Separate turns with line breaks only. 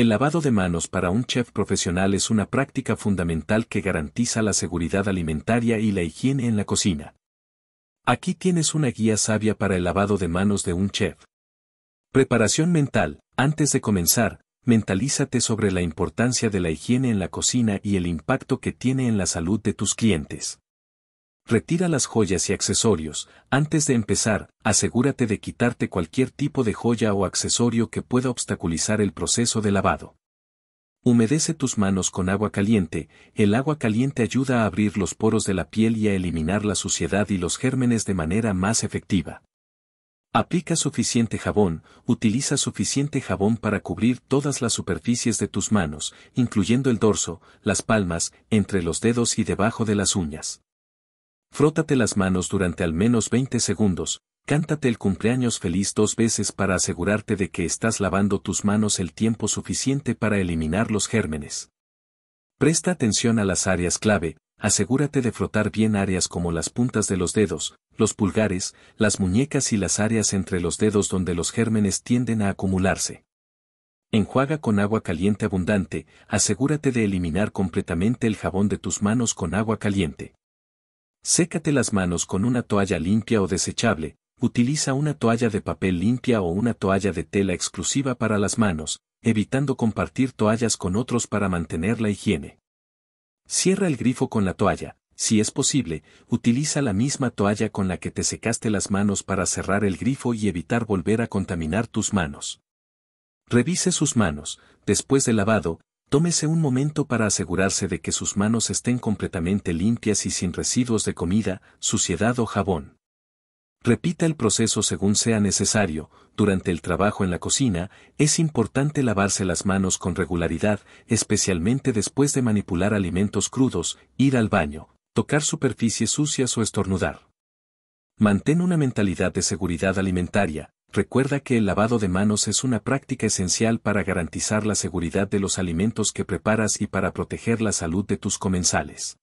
El lavado de manos para un chef profesional es una práctica fundamental que garantiza la seguridad alimentaria y la higiene en la cocina. Aquí tienes una guía sabia para el lavado de manos de un chef. Preparación mental. Antes de comenzar, mentalízate sobre la importancia de la higiene en la cocina y el impacto que tiene en la salud de tus clientes. Retira las joyas y accesorios. Antes de empezar, asegúrate de quitarte cualquier tipo de joya o accesorio que pueda obstaculizar el proceso de lavado. Humedece tus manos con agua caliente, el agua caliente ayuda a abrir los poros de la piel y a eliminar la suciedad y los gérmenes de manera más efectiva. Aplica suficiente jabón, utiliza suficiente jabón para cubrir todas las superficies de tus manos, incluyendo el dorso, las palmas, entre los dedos y debajo de las uñas. Frótate las manos durante al menos 20 segundos, cántate el cumpleaños feliz dos veces para asegurarte de que estás lavando tus manos el tiempo suficiente para eliminar los gérmenes. Presta atención a las áreas clave, asegúrate de frotar bien áreas como las puntas de los dedos, los pulgares, las muñecas y las áreas entre los dedos donde los gérmenes tienden a acumularse. Enjuaga con agua caliente abundante, asegúrate de eliminar completamente el jabón de tus manos con agua caliente. Sécate las manos con una toalla limpia o desechable, utiliza una toalla de papel limpia o una toalla de tela exclusiva para las manos, evitando compartir toallas con otros para mantener la higiene. Cierra el grifo con la toalla, si es posible, utiliza la misma toalla con la que te secaste las manos para cerrar el grifo y evitar volver a contaminar tus manos. Revise sus manos, después de lavado, Tómese un momento para asegurarse de que sus manos estén completamente limpias y sin residuos de comida, suciedad o jabón. Repita el proceso según sea necesario, durante el trabajo en la cocina, es importante lavarse las manos con regularidad, especialmente después de manipular alimentos crudos, ir al baño, tocar superficies sucias o estornudar. Mantén una mentalidad de seguridad alimentaria, Recuerda que el lavado de manos es una práctica esencial para garantizar la seguridad de los alimentos que preparas y para proteger la salud de tus comensales.